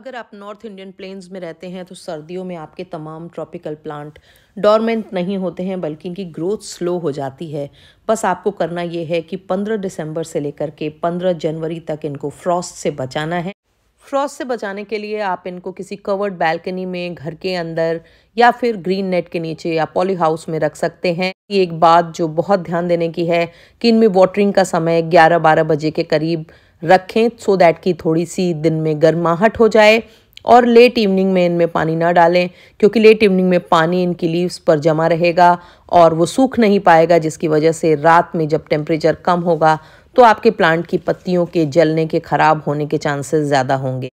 अगर आप north Indian plains में रहते हैं तो सर्दियों में आपके तमाम ट्रॉपिकल प्लांट डॉर्मेंट नहीं होते हैं बल्कि इनकी ग्रोथ स्लो हो जाती है बस आपको करना ये है कि 15 दिसंबर से लेकर के 15 जनवरी तक इनको फ्रॉस्ट से बचाना है फ्रॉस्ट से बचाने के लिए आप इनको किसी कवर्ड बैल्कनी में घर के अंदर या फिर ग्रीन नेट के नीचे या पॉली हाउस में रख सकते हैं एक बात जो बहुत ध्यान देने की है कि इनमें वाटरिंग का समय ग्यारह बारह बजे के करीब रखें सो दैट कि थोड़ी सी दिन में गर्माहट हो जाए और लेट इवनिंग में इनमें पानी ना डालें क्योंकि लेट इवनिंग में पानी इनकी लीव्स पर जमा रहेगा और वो सूख नहीं पाएगा जिसकी वजह से रात में जब टेम्परेचर कम होगा तो आपके प्लांट की पत्तियों के जलने के ख़राब होने के चांसेस ज़्यादा होंगे